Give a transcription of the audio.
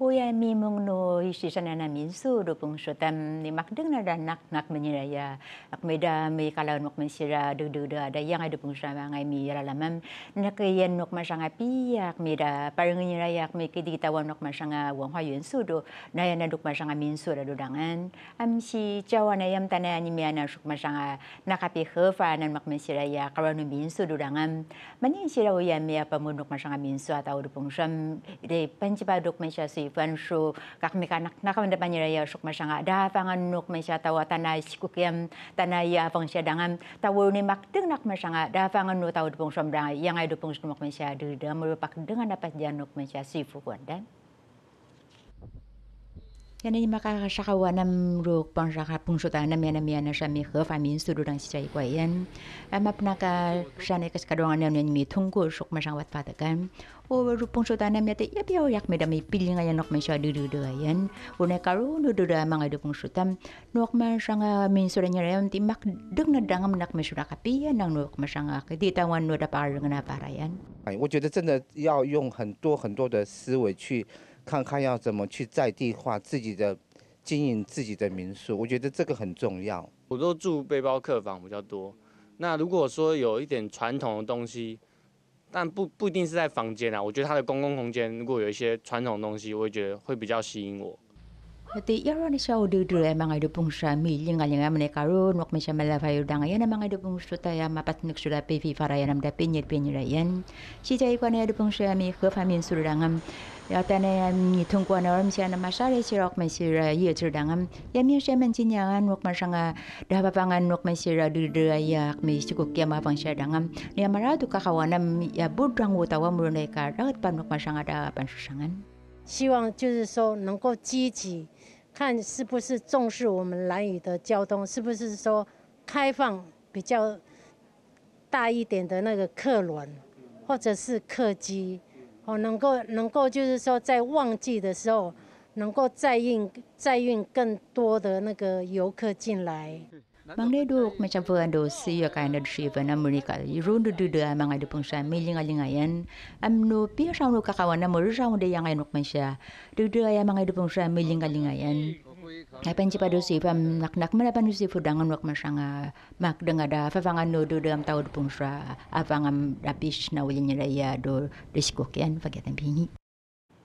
min su do pung su tam ni mak na nada nak nak menyiraya ak meda mi kalaun nok mensira do do do ada yang ada pung sama ngai mi mam na nak yen nok masanga pi ak meda parang ya ak me kidi wan nok masanga wong hua yun su do na ma masanga minsu ra do dangan am si na yam tana ni mi ana shuk masanga nakapi na nok mak mensira ya min minsu do dangan mani sira oya me apa munduk masanga minsu atau do pung sam de panci padok mensia si pan shu kak mi kanak na kam depan yaya shuk ma shanga da nuk ma tawa tana sikuk yam tana ya fang shia dangan tawa ni mak deng nak ma ada da nuk nu dupung som yang ai dupung sumuk ma sha dudam da dengan dapat januk ma sha sifu kuan dan Yana yima ka ka shaka wa nam ro kpan shaka pung shota na mi yana mi yana shami ho fa min su do dan si cha ikwa yan. Ama pna ka ka do nga nam yana mi tung ko shok ma wat fa ta kan. O wa ro pung shota na mi yata iya piya yak mi da mi pili nga yana nok mi shwa do do do a yan. Wu na ma shang a min su do nya ra yam ti mak do nga nak mi shura ka piya nang nok ma shang a ka di ta wan no da pa ra 哎，我觉得真的要用很多很多的思维去看看要怎么去在地化自己的经营自己的民宿。我觉得这个很重要。我都住背包客房比较多。那如果说有一点传统的东西，但不不一定是在房间啊。我觉得它的公共空间如果有一些传统东西，我觉得会比较吸引我。Hati ya rani sa o dudu e mga do pung sa milyon nga nga mene karun wak mesa mela fayo danga yan e mga do pung su taya mapat nuk su lape fi fara yan amda pinyet Si jai kwa nea do pung sa mi ko fa Ya tanah ne yan ni tung kwa na rami sa na si rok mesi ra yia Ya misalnya sa kan, waktu misalnya dah wak masa nga da pa pangan wak mesi ra dudu ya wak mesi kuk ya ma pang Ni amara du kakawanam ya budang wutawa mulai e karang waktu misalnya ada nga da sangan. 希望就是说能够积极看是不是重视我们兰屿的交通，是不是说开放比较大一点的那个客轮或者是客机，哦，能够能够就是说在旺季的时候能够再运再运更多的那个游客进来。duk macam ando si ya kain adushiva na du Rundu duda mga dupong siya miling alingayan. Amno piya siya unok kakawan na muru siya unde yang ainok man siya. Duda ya mga dupong siya miling alingayan. Apan si padusi pam nak man apan si fudangan wak man a nga ada fafangan du du am tawad pong siya apang am apish na do diskok yan pagkatang pingi.